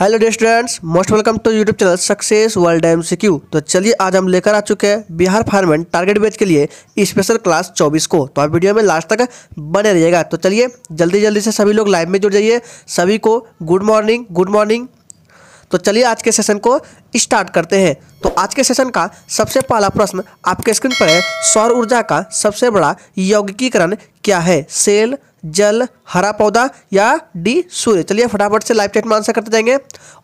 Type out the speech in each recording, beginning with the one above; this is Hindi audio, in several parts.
hello students most welcome to YouTube channel success world एम तो चलिए आज हम लेकर आ चुके हैं बिहार फार्मेंट टारगेट बैच के लिए स्पेशल क्लास 24 को तो आप वीडियो में लास्ट तक बने रहिएगा तो चलिए जल्दी जल्दी से सभी लोग लाइव में जुड़ जाइए सभी को गुड मॉर्निंग गुड मॉर्निंग तो चलिए आज के सेशन को स्टार्ट करते हैं तो आज के सेशन का सबसे पहला प्रश्न आपके स्क्रीन पर है सौर ऊर्जा का सबसे बड़ा यौगिकीकरण क्या है सेल जल हरा पौधा या डी सूर्य चलिए फटाफट से लाइव चैट में आंसर करते जाएंगे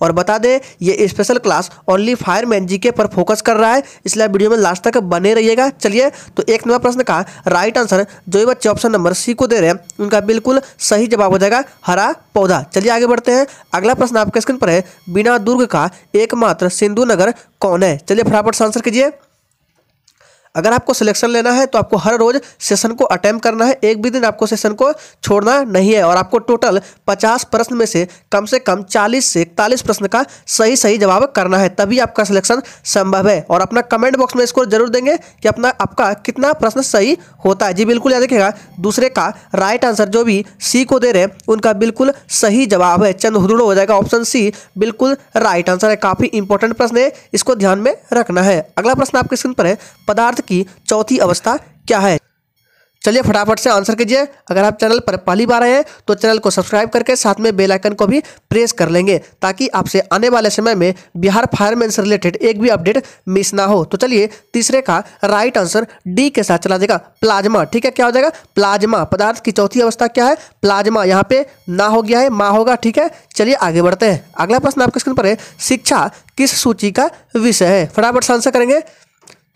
और बता दें ये special class only fireman G K पर फोकस कर रहा है इसलिए वीडियो में लास्ट तक बने रहिएगा चलिए तो एक नंबर प्रश्न का राइट आंसर जो भी बच्चे ऑप्शन नंबर सी को दे रहे हैं उनका बिल्कुल सही जवाब हो जाएगा हरा पौधा चलिए आगे बढ़ते हैं अगला प्रश्न आपके स्क्रीन पर है बिना दुर्ग का एकमात्र सिंधु नगर कौन है चलिए फटाफट से आंसर कीजिए अगर आपको सिलेक्शन लेना है तो आपको हर रोज सेशन को अटैम्प करना है एक भी दिन आपको सेशन को छोड़ना नहीं है और आपको टोटल पचास प्रश्न में से कम से कम चालीस से इकतालीस प्रश्न का सही सही जवाब करना है तभी आपका सिलेक्शन संभव है और अपना कमेंट बॉक्स में स्कोर जरूर देंगे कि अपना आपका कितना प्रश्न सही होता है जी बिल्कुल याद रखिएगा दूसरे का राइट आंसर जो भी सी को दे रहे हैं उनका बिल्कुल सही जवाब है चंद हुदुड़ हो जाएगा ऑप्शन सी बिल्कुल राइट आंसर है काफ़ी इंपॉर्टेंट प्रश्न है इसको ध्यान में रखना है अगला प्रश्न आपके स्क्रीन पर है पदार्थ की चौथी अवस्था क्या है चलिए फटाफट से आंसर कीजिए अगर आप चैनल पर पहली बार आए हैं तो चैनल को सब्सक्राइब करके साथ में बेल आइकन को भी प्रेस कर लेंगे ताकि आपसे आने वाले समय में बिहार फायरमैन से रिलेटेड एक भी अपडेट मिस ना हो तो चलिए तीसरे का राइट आंसर डी के साथ चला जाएगा प्लाज्मा ठीक है क्या हो जाएगा प्लाज्मा पदार्थ की चौथी अवस्था क्या है प्लाज्मा यहाँ पे ना हो गया है माँ होगा ठीक है चलिए आगे बढ़ते हैं अगला प्रश्न आपके स्क्रीन पर है शिक्षा किस सूची का विषय है फटाफट से आंसर करेंगे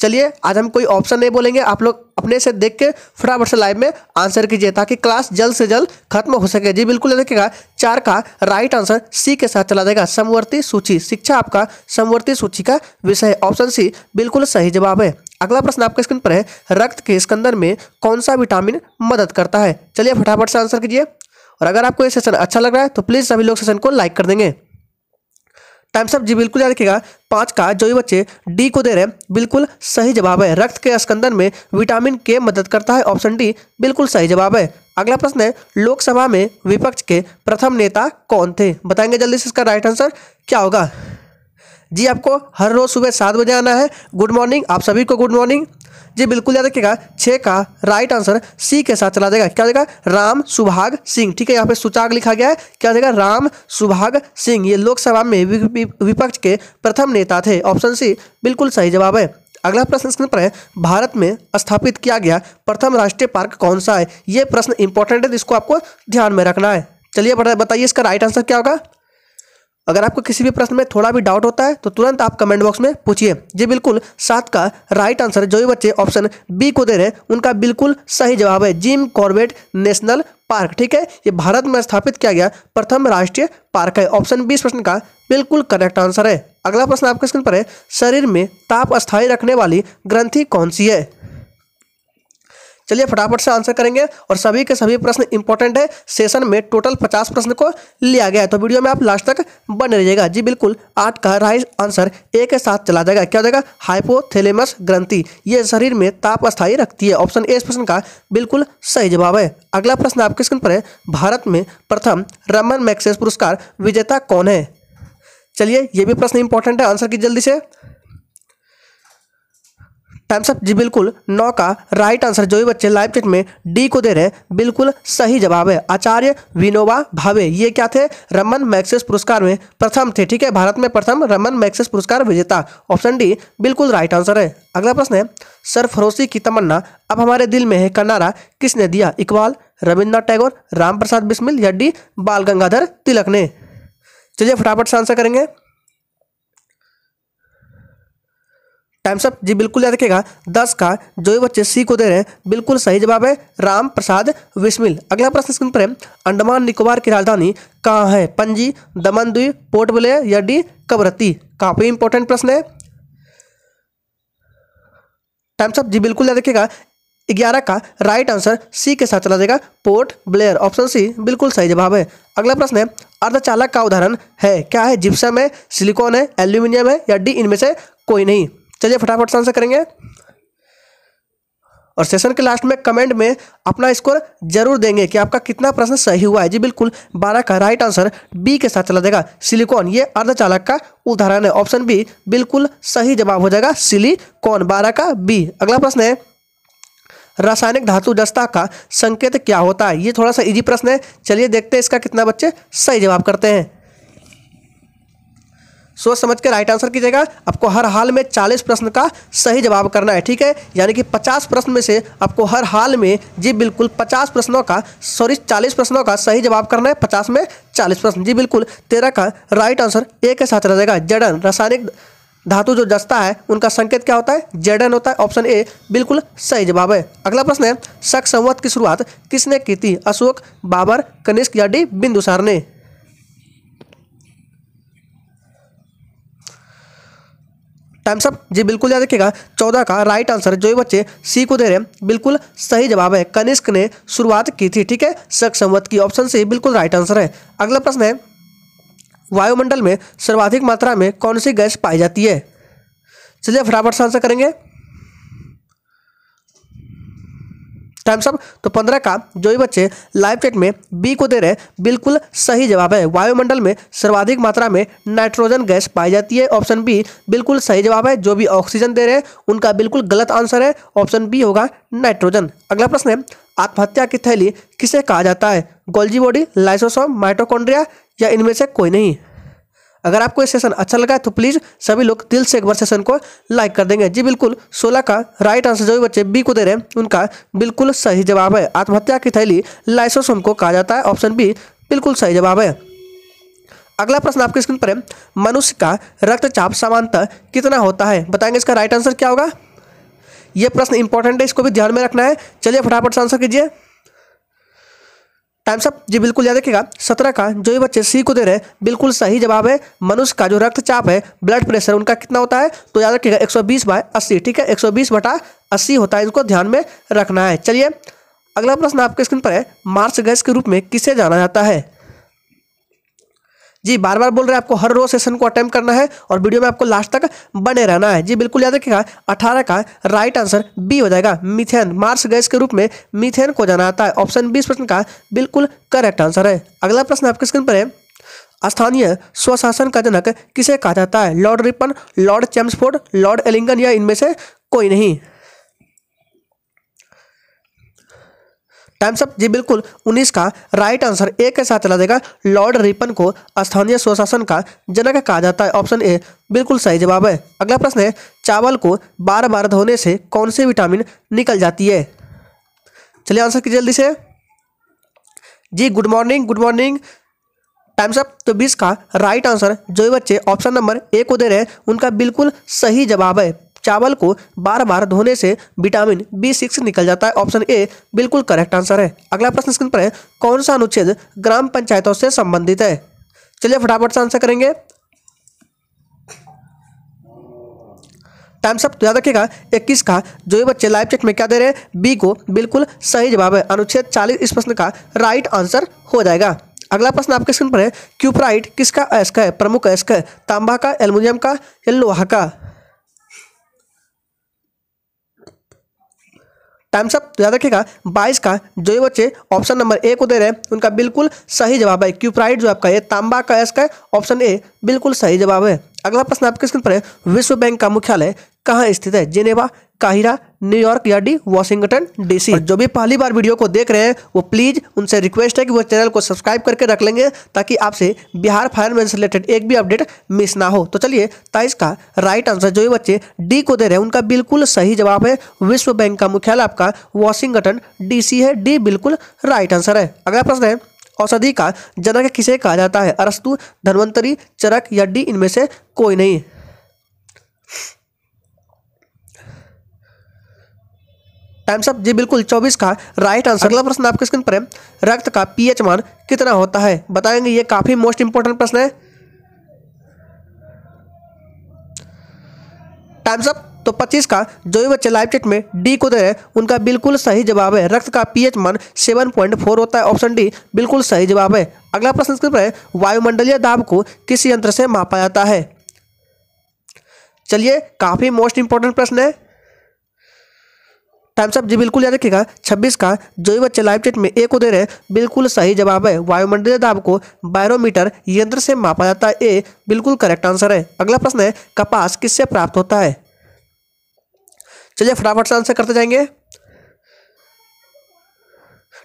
चलिए आज हम कोई ऑप्शन नहीं बोलेंगे आप लोग अपने से देख के फटाफट से लाइव में आंसर कीजिए ताकि क्लास जल्द से जल्द खत्म हो सके जी बिल्कुल देखिएगा चार का राइट आंसर सी के साथ चला जाएगा समवर्ती सूची शिक्षा आपका समवर्ती सूची का विषय ऑप्शन सी बिल्कुल सही जवाब है अगला प्रश्न आपके स्क्रीन पर है रक्त के स्कंदन में कौन सा विटामिन मदद करता है चलिए फटाफट से आंसर कीजिए और अगर आपको ये सेशन अच्छा लग रहा है तो प्लीज़ सभी लोग सेशन को लाइक कर देंगे टाइम्स ऑफ जी बिल्कुल याद रखेगा पाँच का जो भी बच्चे डी को दे रहे हैं बिल्कुल सही जवाब है रक्त के स्कंदन में विटामिन के मदद करता है ऑप्शन डी बिल्कुल सही जवाब है अगला प्रश्न है लोकसभा में विपक्ष के प्रथम नेता कौन थे बताएंगे जल्दी से इसका राइट आंसर क्या होगा जी आपको हर रोज़ सुबह सात बजे आना है गुड मॉर्निंग आप सभी को गुड मॉर्निंग जी बिल्कुल याद रखेगा छः का राइट आंसर सी के साथ चला जाएगा क्या हो जाएगा राम सुभाग सिंह ठीक है यहाँ पे सुचाग लिखा गया है क्या हो जाएगा राम सुभाग सिंह ये लोकसभा में विपक्ष के प्रथम नेता थे ऑप्शन सी बिल्कुल सही जवाब है अगला प्रश्न पर है भारत में स्थापित किया गया प्रथम राष्ट्रीय पार्क कौन सा है ये प्रश्न इंपॉर्टेंट है जिसको तो आपको ध्यान में रखना है चलिए बताइए इसका राइट आंसर क्या होगा अगर आपको किसी भी प्रश्न में थोड़ा भी डाउट होता है तो तुरंत आप कमेंट बॉक्स में पूछिए जी बिल्कुल सात का राइट आंसर जो भी बच्चे ऑप्शन बी को दे रहे हैं उनका बिल्कुल सही जवाब है जिम कॉर्बेट नेशनल पार्क ठीक है ये भारत में स्थापित किया गया प्रथम राष्ट्रीय पार्क है ऑप्शन बी प्रश्न का बिल्कुल करेक्ट आंसर है अगला प्रश्न आपके स्क्रीन पर है शरीर में ताप स्थायी रखने वाली ग्रंथि कौन सी है चलिए फटाफट से आंसर करेंगे और सभी के सभी प्रश्न इंपॉर्टेंट है सेशन में टोटल पचास प्रश्न को लिया गया है तो वीडियो में आप लास्ट तक बने रहिएगा जी बिल्कुल आठ का राइट आंसर ए के साथ चला जाएगा क्या हो जाएगा हाइपोथेलेमस ग्रंथि ये शरीर में ताप स्थायी रखती है ऑप्शन ए इस प्रश्न का बिल्कुल सही जवाब है अगला प्रश्न आपके स्क्रीन पर है भारत में प्रथम रमन मैक्सेस पुरस्कार विजेता कौन है चलिए ये भी प्रश्न इंपॉर्टेंट है आंसर की जल्दी से टाइम्स अप जी बिल्कुल नौ का राइट आंसर जो भी बच्चे लाइव चेट में डी को दे रहे हैं बिल्कुल सही जवाब है आचार्य विनोबा भावे ये क्या थे रमन मैक्सेस पुरस्कार में प्रथम थे ठीक है भारत में प्रथम रमन मैक्सेस पुरस्कार विजेता ऑप्शन डी बिल्कुल राइट आंसर है अगला प्रश्न है सरफरोशी की तमन्ना अब हमारे दिल में है कनारा किसने दिया इकबाल रविन्द्रनाथ टैगोर राम प्रसाद बिस्मिल या डी बाल गंगाधर तिलक ने चलिए फटाफट से आंसर करेंगे टाइम्स अप जी बिल्कुल याद रखेगा दस का जो ये बच्चे सी को दे रहे हैं बिल्कुल सही जवाब है राम प्रसाद विस्मिल अगला प्रश्न स्क्रीन पर है अंडमान निकोबार की राजधानी कहाँ है पंजी दमन द्वीप पोर्ट ब्लेयर या डी कबरती काफ़ी इंपॉर्टेंट प्रश्न है टाइम्स अप जी बिल्कुल याद रखेगा ग्यारह का राइट आंसर सी के साथ चला जाएगा पोर्ट ब्लेयर ऑप्शन सी बिल्कुल सही जवाब है अगला प्रश्न है अर्धचालक का उदाहरण है क्या है जिप्सम है सिलिकॉन है एल्यूमिनियम है या डी इनमें से कोई नहीं चलिए फटाफट से आंसर करेंगे और सेशन के लास्ट में कमेंट में अपना स्कोर जरूर देंगे कि आपका कितना प्रश्न सही हुआ है जी बिल्कुल बारह का राइट आंसर बी के साथ चला जाएगा सिलिकॉन ये अर्धचालक का उदाहरण है ऑप्शन बी बिल्कुल सही जवाब हो जाएगा सिलिकॉन बारह का बी अगला प्रश्न है रासायनिक धातु दस्ता का संकेत क्या होता है ये थोड़ा सा इजी प्रश्न है चलिए देखते हैं इसका कितना बच्चे सही जवाब करते हैं सोच समझ के राइट आंसर कीजिएगा आपको हर हाल में 40 प्रश्न का सही जवाब करना है ठीक है यानी कि 50 प्रश्न में से आपको हर हाल में जी बिल्कुल 50 प्रश्नों का सॉरी 40 प्रश्नों का सही जवाब करना है 50 में 40 प्रश्न जी बिल्कुल तेरह का राइट आंसर ए के साथ रह जाएगा जडन रासायनिक धातु जो जस्ता है उनका संकेत क्या होता है जेडन होता है ऑप्शन ए बिल्कुल सही जवाब है अगला प्रश्न है शक संवत की शुरुआत किसने की थी अशोक बाबर कनिष्क या डी बिंदुसार ने टाइम्स अप जी बिल्कुल याद रखिएगा चौदह का राइट आंसर जो ये बच्चे सी को दे रहे हैं बिल्कुल सही जवाब है कनिष्क ने शुरुआत की थी ठीक है शक संवत की ऑप्शन से बिल्कुल राइट आंसर है अगला प्रश्न है वायुमंडल में सर्वाधिक मात्रा में कौन सी गैस पाई जाती है चलिए फटाफट से आंसर करेंगे टाइम्स अप तो पंद्रह का जो भी बच्चे लाइव चेट में बी को दे रहे बिल्कुल सही जवाब है वायुमंडल में सर्वाधिक मात्रा में नाइट्रोजन गैस पाई जाती है ऑप्शन बी बिल्कुल सही जवाब है जो भी ऑक्सीजन दे रहे हैं उनका बिल्कुल गलत आंसर है ऑप्शन बी होगा नाइट्रोजन अगला प्रश्न है आत्महत्या की थैली किसे कहा जाता है गोल्जी बॉडी लाइसोसोम माइट्रोकोन्ड्रिया या इनमें से कोई नहीं अगर आपको ये सेशन अच्छा लगा तो प्लीज़ सभी लोग दिल से एक बार सेशन को लाइक कर देंगे जी बिल्कुल सोलह का राइट आंसर जो भी बच्चे बी को दे रहे हैं उनका बिल्कुल सही जवाब है आत्महत्या की थैली लाइसोसोम को कहा जाता है ऑप्शन बी बिल्कुल सही जवाब है अगला प्रश्न आपके स्क्रीन पर है मनुष्य का रक्तचाप समानता कितना होता है बताएंगे इसका राइट आंसर क्या होगा यह प्रश्न इंपॉर्टेंट है इसको भी ध्यान में रखना है चलिए फटाफट से आंसर कीजिए टाइम्स अप जी बिल्कुल याद रखिएगा सत्रह का जो भी बच्चे सी को दे रहे हैं बिल्कुल सही जवाब है मनुष्य का जो रक्तचाप है ब्लड प्रेशर उनका कितना होता है तो याद रखिएगा एक सौ बीस बाय अस्सी ठीक है एक सौ बीस बटा अस्सी होता है इसको ध्यान में रखना है चलिए अगला प्रश्न आपके स्क्रीन पर है मार्स गैस के रूप में किसे जाना जाता है जी बार बार बोल रहे हैं आपको हर रोज सेशन को अटेम्प करना है और वीडियो में आपको लास्ट तक बने रहना है जी बिल्कुल याद रखिएगा अठारह का राइट आंसर बी हो जाएगा मिथेन मार्स गैस के रूप में मिथेन को जाना आता है ऑप्शन बीस प्रश्न का बिल्कुल करेक्ट आंसर है अगला प्रश्न आपके स्क्रीन पर है स्थानीय स्वशासन का जनक किसे कहा जाता है Lord Ripon Lord Chelmsford Lord Elgin या इनमें से कोई नहीं टाइम्स अप जी बिल्कुल उन्नीस का राइट आंसर ए के साथ चला जाएगा लॉर्ड रिपन को स्थानीय स्वशासन का जनक कहा जाता है ऑप्शन ए बिल्कुल सही जवाब है अगला प्रश्न है चावल को बार बार धोने से कौन सी विटामिन निकल जाती है चलिए आंसर कीजिए जल्दी से जी good morning good morning time's up तो बीस का राइट आंसर जो बच्चे ऑप्शन नंबर ए को दे रहे हैं उनका बिल्कुल सही जवाब है चावल को बार बार धोने से विटामिन बी सिक्स निकल जाता है ऑप्शन ए बिल्कुल करेक्ट आंसर है अगला प्रश्न स्क्रीन पर है कौन सा अनुच्छेद ग्राम पंचायतों से संबंधित है चलिए फटाफट से आंसर करेंगे टाइम सब तो याद रखिएगा इक्कीस का जो ये बच्चे लाइव चेक में क्या दे रहे हैं बी को बिल्कुल सही जवाब है अनुच्छेद चालीस इस प्रश्न का राइट आंसर हो जाएगा अगला प्रश्न आपके स्क्रीन पर है क्यूपराइट किसका अयस्क है प्रमुख अयस्क है तांबा का एल्युमिनियम का या लोहा का टाइम्स अप तो याद रखेगा बाईस का जो ये बच्चे ऑप्शन नंबर ए को दे रहे हैं उनका बिल्कुल सही जवाब है क्यूपराइट जो आपका ये तांबा का एस का ऑप्शन ए बिल्कुल सही जवाब है अगला प्रश्न आपके स्क्रीन पर है विश्व बैंक का मुख्यालय कहाँ स्थित है जेनेवा काहिरा न्यूयॉर्क या डी वॉशिंगटन डीसी जो भी पहली बार वीडियो को देख रहे हैं वो प्लीज़ उनसे रिक्वेस्ट है कि वो चैनल को सब्सक्राइब करके रख लेंगे ताकि आपसे बिहार फायरमैन से रिलेटेड एक भी अपडेट मिस ना हो तो चलिए ताइस का राइट आंसर जो ये बच्चे डी को दे रहे हैं उनका बिल्कुल सही जवाब है विश्व बैंक का मुख्यालय आपका वॉशिंगटन डीसी है डी बिल्कुल राइट आंसर है अगला प्रश्न है औषधि का जनक किसे कहा जाता है अरस्तु धन्वंतरी चरक यड्डी इनमें से कोई नहीं टाइम्स अप जी बिल्कुल 24 का राइट आंसर अगला प्रश्न आपके स्क्रीन पर है रक्त का पीएच मान कितना होता है बताएंगे ये काफ़ी मोस्ट इंपॉर्टेंट प्रश्न है टाइम्स अप तो 25 का जो भी बच्चे लाइव चेट में डी को दे रहे उनका बिल्कुल सही जवाब है रक्त का पीएच मान 7.4 होता है ऑप्शन डी बिल्कुल सही जवाब है अगला प्रश्न है वायुमंडलीय दाब को किस यंत्र से मापा जाता है चलिए काफ़ी मोस्ट इंपॉर्टेंट प्रश्न है टाइम्स साहब जी बिल्कुल याद रखिएगा 26 का जो भी बच्चे लाइव चेट में ए को दे रहे बिल्कुल सही जवाब है वायुमंडलीय दाब को बायरोमीटर यंत्र से मापा जाता है ए बिल्कुल करेक्ट आंसर है अगला प्रश्न है कपास किससे प्राप्त होता है चलिए फटाफट से आंसर करते जाएंगे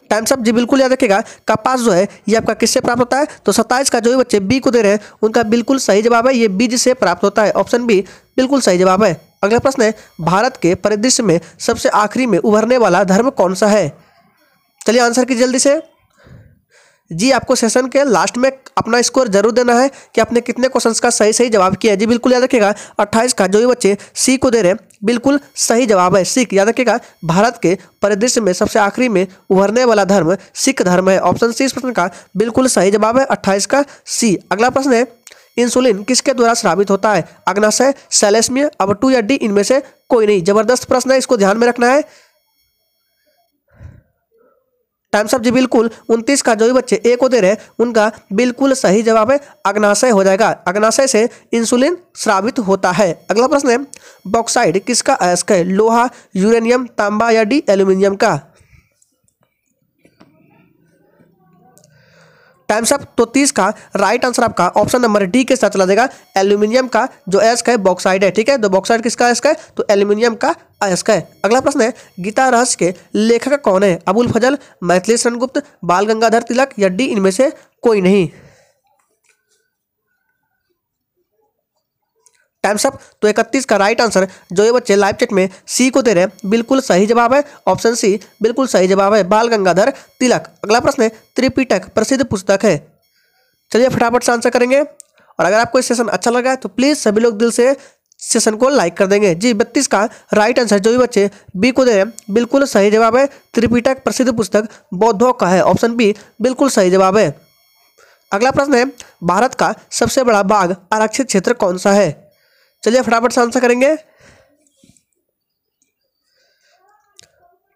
टाइम सब जी बिल्कुल याद रखेगा कपास जो है ये आपका किससे प्राप्त होता है तो सत्ताईस का जो भी बच्चे बी को दे रहे हैं उनका बिल्कुल सही जवाब है ये बीज से प्राप्त होता है ऑप्शन बी बिल्कुल सही जवाब है अगला प्रश्न है भारत के परिदृश्य में सबसे आखिरी में उभरने वाला धर्म कौन सा है चलिए आंसर की जल्दी से जी आपको सेशन के लास्ट में अपना स्कोर जरूर देना है कि आपने कितने क्वेश्चंस का सही सही जवाब किया है जी बिल्कुल याद रखिएगा 28 का जो भी बच्चे सी को दे रहे हैं बिल्कुल सही जवाब है सिख याद रखिएगा भारत के परिदृश्य में सबसे आखिरी में उभरने वाला धर्म सिख धर्म है ऑप्शन सी इस प्रश्न का बिल्कुल सही जवाब है अट्ठाईस का सी अगला प्रश्न है इंसुलिन किसके द्वारा स्रावित होता है अग्नाशय सेलेसमिया अब टू या डी इनमें से कोई नहीं जबरदस्त प्रश्न है इसको ध्यान में रखना है टाइम्स ऑफ जी बिल्कुल उनतीस का जो भी बच्चे ए को दे रहे उनका बिल्कुल सही जवाब है अग्नाशय हो जाएगा अग्नाशय से इंसुलिन श्रावित होता है अगला प्रश्न है बॉक्साइड किसका अयस्क है लोहा यूरेनियम तांबा या डी एल्यूमिनियम का टाइम्स ऑफ तो तीस का राइट आंसर आपका ऑप्शन नंबर डी के साथ चला जाएगा एल्यूमिनियम का जो एस्क है बॉक्साइड है ठीक है तो बॉक्साइड किसका एस्क है तो एल्यूमिनियम का एस्क है अगला प्रश्न है गीता रहस्य के लेखक कौन है अबुल फजल मैथिली सेनगुप्त बाल गंगाधर तिलक या डी इनमें से कोई नहीं टाइम्स अप तो इकतीस का राइट आंसर जो ये बच्चे लाइव चैट में सी को दे रहे हैं बिल्कुल सही जवाब है ऑप्शन सी बिल्कुल सही जवाब है बाल गंगाधर तिलक अगला प्रश्न है त्रिपिटक प्रसिद्ध पुस्तक है चलिए फटाफट से आंसर करेंगे और अगर आपको सेशन अच्छा लगा तो प्लीज़ सभी लोग दिल से सेशन को लाइक कर देंगे जी बत्तीस का राइट आंसर जो भी बच्चे बी को दे रहे हैं बिल्कुल सही जवाब है त्रिपिटक प्रसिद्ध पुस्तक बौद्धों का है ऑप्शन बी बिल्कुल सही जवाब है अगला प्रश्न है भारत का सबसे बड़ा बाघ आरक्षित क्षेत्र कौन सा है चलिए फटाफट से आंसर करेंगे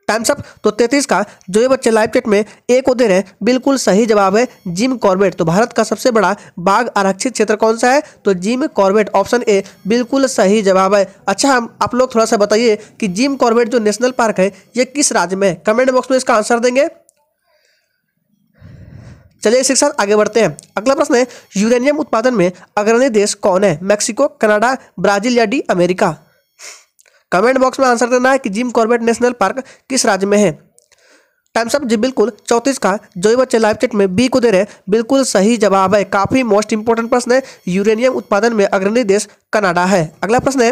टाइम्स अप तो तैतीस का जो ये बच्चे लाइव चेट में एक होते रहे बिल्कुल सही जवाब है जिम कॉर्बेट तो भारत का सबसे बड़ा बाघ आरक्षित क्षेत्र कौन सा है तो जिम कॉर्बेट ऑप्शन ए बिल्कुल सही जवाब है अच्छा हम आप लोग थोड़ा सा बताइए कि जिम कॉर्बेट जो नेशनल पार्क है ये किस राज्य में कमेंट बॉक्स में इसका आंसर देंगे चलिए इसी के साथ आगे बढ़ते हैं अगला प्रश्न है यूरेनियम उत्पादन में अग्रणी देश कौन है मैक्सिको कनाडा ब्राजील या डी अमेरिका कमेंट बॉक्स में आंसर देना है कि जिम कॉर्बेट नेशनल पार्क किस राज्य में है टाइम्स अप जी बिल्कुल चौंतीस का जो भी बच्चे लाइव चैट में बी को दे रहे बिल्कुल सही जवाब है काफ़ी मोस्ट इंपॉर्टेंट प्रश्न है यूरेनियम उत्पादन में अग्रणी देश कनाडा है अगला प्रश्न है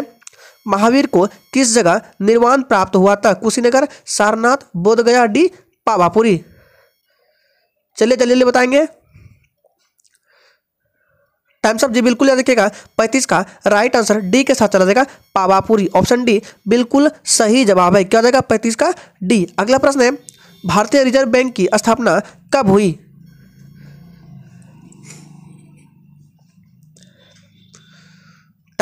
महावीर को किस जगह निर्वाण प्राप्त हुआ था कुशीनगर सारनाथ बोधगया डी पावापुरी चलिए जल्दी बताएंगे टाइम्स ऑफ जी बिल्कुल याद रखिएगा पैंतीस का राइट आंसर डी के साथ चला जाएगा पावापुरी ऑप्शन डी बिल्कुल सही जवाब है क्या हो जाएगा पैंतीस का डी अगला प्रश्न है भारतीय रिजर्व बैंक की स्थापना कब हुई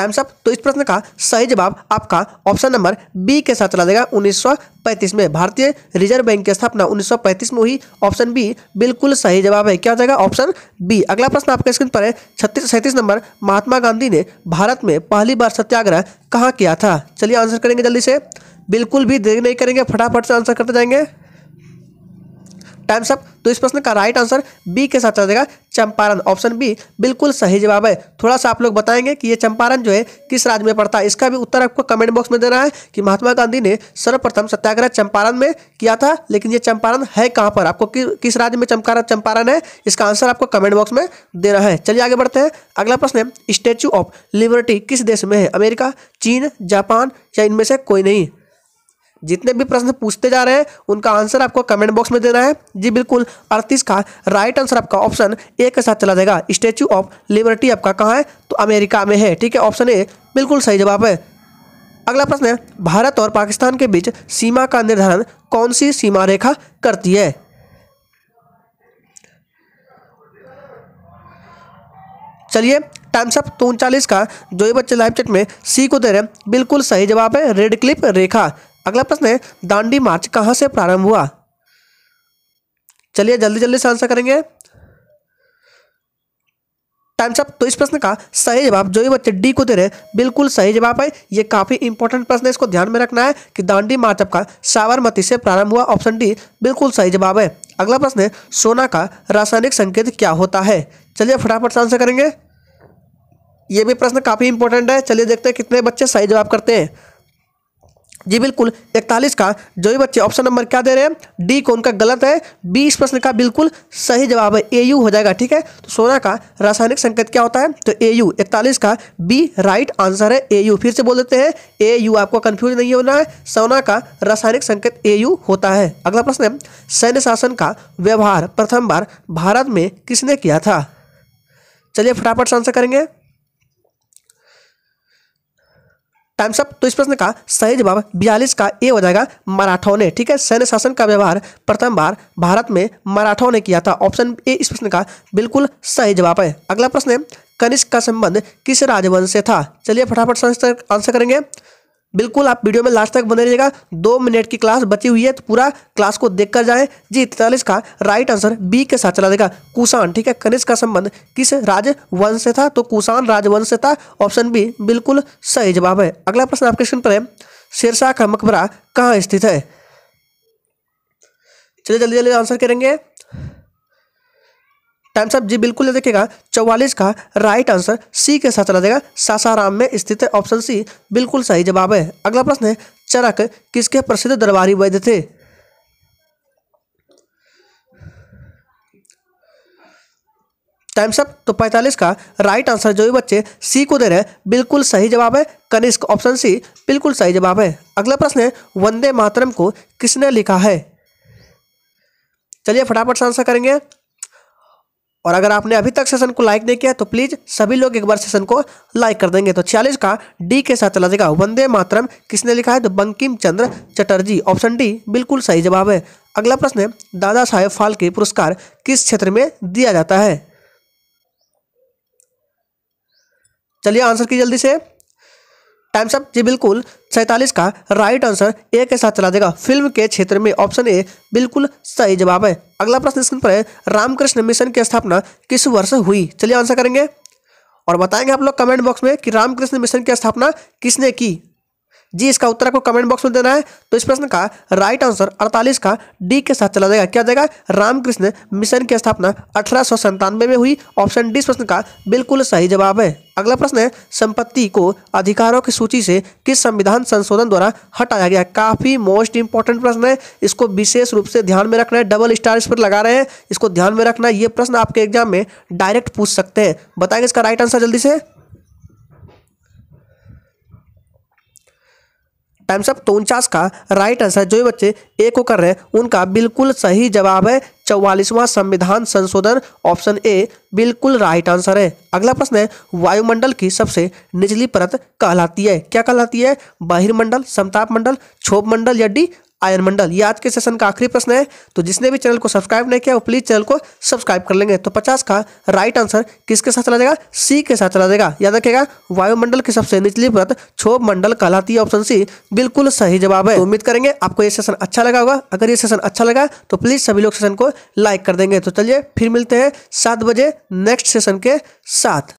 टाइम्स अप तो इस प्रश्न का सही जवाब आपका ऑप्शन नंबर बी के साथ चला जाएगा 1935 में भारतीय रिजर्व बैंक की स्थापना 1935 में हुई ऑप्शन बी बिल्कुल सही जवाब है क्या हो जाएगा ऑप्शन बी अगला प्रश्न आपके स्क्रीन पर है छत्तीस सैंतीस नंबर महात्मा गांधी ने भारत में पहली बार सत्याग्रह कहाँ किया था चलिए आंसर करेंगे जल्दी से बिल्कुल भी देर नहीं करेंगे फटाफट से आंसर करते जाएंगे टाइम्स अप तो इस प्रश्न का राइट आंसर बी के साथ जाएगा चंपारण ऑप्शन बी बिल्कुल सही जवाब है थोड़ा सा आप लोग बताएंगे कि ये चंपारण जो है किस राज्य में पड़ता है इसका भी उत्तर आपको कमेंट बॉक्स में देना है कि महात्मा गांधी ने सर्वप्रथम सत्याग्रह चंपारण में किया था लेकिन ये चंपारण है कहाँ पर आपको कि, किस राज्य में चंपारण चंपारण है इसका आंसर आपको कमेंट बॉक्स में देना है चलिए आगे बढ़ते हैं अगला प्रश्न है स्टेच्यू ऑफ लिबर्टी किस देश में है अमेरिका चीन जापान या इनमें से कोई नहीं जितने भी प्रश्न पूछते जा रहे हैं उनका आंसर आपको कमेंट बॉक्स में देना है जी बिल्कुल अड़तीस का राइट आंसर आपका ऑप्शन ए के साथ चला जाएगा स्टेच्यू ऑफ लिबर्टी आपका कहाँ है तो अमेरिका में है ठीक है ऑप्शन ए बिल्कुल सही जवाब है अगला प्रश्न है भारत और पाकिस्तान के बीच सीमा का निर्धारण कौन सी सीमा रेखा करती है चलिए टाइम्स अप तो उनचालीस का जो ये बच्चे लाइव चैट में सी को दे रहे हैं बिल्कुल सही जवाब है रेड क्लिप रेखा अगला प्रश्न है दांडी मार्च कहां से प्रारंभ हुआ चलिए जल्दी जल्दी से आंसर करेंगे टाइम्स अप तो इस प्रश्न का सही जवाब जो भी बच्चे डी को दे रहे बिल्कुल सही जवाब है ये काफी इंपॉर्टेंट प्रश्न है इसको ध्यान में रखना है कि दांडी मार्च का साबरमती से प्रारंभ हुआ ऑप्शन डी बिल्कुल सही जवाब है अगला प्रश्न है सोना का रासायनिक संकेत क्या होता है चलिए फटाफट से आंसर करेंगे ये भी प्रश्न काफी इंपॉर्टेंट है चलिए देखते हैं कितने बच्चे सही जवाब करते हैं जी बिल्कुल इकतालीस का जो भी बच्चे ऑप्शन नंबर क्या दे रहे हैं डी कौन का गलत है बी इस प्रश्न का बिल्कुल सही जवाब है ए यू हो जाएगा ठीक है तो सोना का रासायनिक संकेत क्या होता है तो ए यू इकतालीस का बी राइट आंसर है ए यू फिर से बोल देते हैं ए यू आपको कन्फ्यूज नहीं होना है सोना का रासायनिक संकेत ए यू होता है अगला प्रश्न है सैन्य शासन का व्यवहार प्रथम बार भारत में किसने किया था चलिए फटाफट से आंसर करेंगे टाइम्स अप तो इस प्रश्न का सही जवाब बयालीस का ए हो जाएगा मराठों ने ठीक है सैन्य शासन का व्यवहार प्रथम बार भारत में मराठों ने किया था ऑप्शन ए इस प्रश्न का बिल्कुल सही जवाब है अगला प्रश्न है कनिष्क का संबंध किस राजवंश से था चलिए फटाफट आंसर करेंगे बिल्कुल आप वीडियो में लास्ट तक बने रहिएगा दो मिनट की क्लास बची हुई है तो पूरा क्लास को देख कर जाए जी तैतालीस का राइट आंसर बी के साथ चला देगा कुषाण ठीक है कनिष्क का संबंध किस राजवंश से था तो कुषाण राजवंश से था ऑप्शन बी बिल्कुल सही जवाब है अगला प्रश्न आपके स्क्रीन पर है शेरशाह का मकबरा कहाँ स्थित है चलिए जल्दी जल्दी आंसर करेंगे टाइम्स आप जी बिल्कुल नहीं देखेगा चौवालीस का राइट आंसर सी के साथ चला देगा सासाराम में स्थित है ऑप्शन सी बिल्कुल सही जवाब है अगला प्रश्न है चरक किसके प्रसिद्ध दरबारी वैद्य थे टाइम्स अप तो 45 का राइट आंसर जो भी बच्चे सी को दे रहे हैं बिल्कुल सही जवाब है कनिष्क ऑप्शन सी बिल्कुल सही जवाब है अगला प्रश्न है वंदे मातरम को किसने लिखा है चलिए फटाफट से आंसर करेंगे और अगर आपने अभी तक सेशन को लाइक नहीं किया तो प्लीज़ सभी लोग एक बार सेशन को लाइक कर देंगे तो छियालीस का डी के साथ चला जाएगा वंदे मातरम किसने लिखा है तो बंकिम चंद्र चटर्जी ऑप्शन डी बिल्कुल सही जवाब है अगला प्रश्न है दादा साहेब फाल्के पुरस्कार किस क्षेत्र में दिया जाता है चलिए आंसर की जल्दी से टाइम्स अप जी बिल्कुल सैंतालीस का राइट आंसर ए के साथ चला देगा फिल्म के क्षेत्र में ऑप्शन ए बिल्कुल सही जवाब है अगला प्रश्न स्क्रीन पर है रामकृष्ण मिशन की स्थापना किस वर्ष हुई चलिए आंसर करेंगे और बताएंगे आप लोग कमेंट बॉक्स में कि रामकृष्ण मिशन की स्थापना किसने की जी इसका उत्तर आपको कमेंट बॉक्स में देना है तो इस प्रश्न का राइट आंसर 48 का डी के साथ चला जाएगा क्या जाएगा रामकृष्ण मिशन की स्थापना अठारह में हुई ऑप्शन डी इस प्रश्न का बिल्कुल सही जवाब है अगला प्रश्न है संपत्ति को अधिकारों की सूची से किस संविधान संशोधन द्वारा हटाया गया काफ़ी मोस्ट इंपॉर्टेंट प्रश्न है इसको विशेष रूप से ध्यान में रखना है डबल स्टार इस पर लगा रहे हैं इसको ध्यान में रखना है ये प्रश्न आपके एग्जाम में डायरेक्ट पूछ सकते हैं बताएंगे इसका राइट आंसर जल्दी से एम्स ऑफ तो उनचास का राइट आंसर जो बच्चे ए को कर रहे हैं उनका बिल्कुल सही जवाब है चौवालीसवां संविधान संशोधन ऑप्शन ए बिल्कुल राइट आंसर है अगला प्रश्न है वायुमंडल की सबसे निचली परत कहलाती है क्या कहलाती है बहिर्मंडल समताप मंडल क्षोभ मंडल या डी आयन मंडल ये आज के सेशन का आखिरी प्रश्न है तो जिसने भी चैनल को सब्सक्राइब नहीं किया वो प्लीज चैनल को सब्सक्राइब कर लेंगे तो पचास का राइट आंसर किसके साथ चला जाएगा सी के साथ चला जाएगा याद रखेगा वायुमंडल की सबसे निचली परत क्षोभ मंडल कहलाती है ऑप्शन सी बिल्कुल सही जवाब है तो उम्मीद करेंगे आपको ये सेशन अच्छा लगा होगा अगर ये सेशन अच्छा लगा तो प्लीज सभी लोग सेशन को लाइक कर देंगे तो चलिए फिर मिलते हैं सात बजे नेक्स्ट सेशन के साथ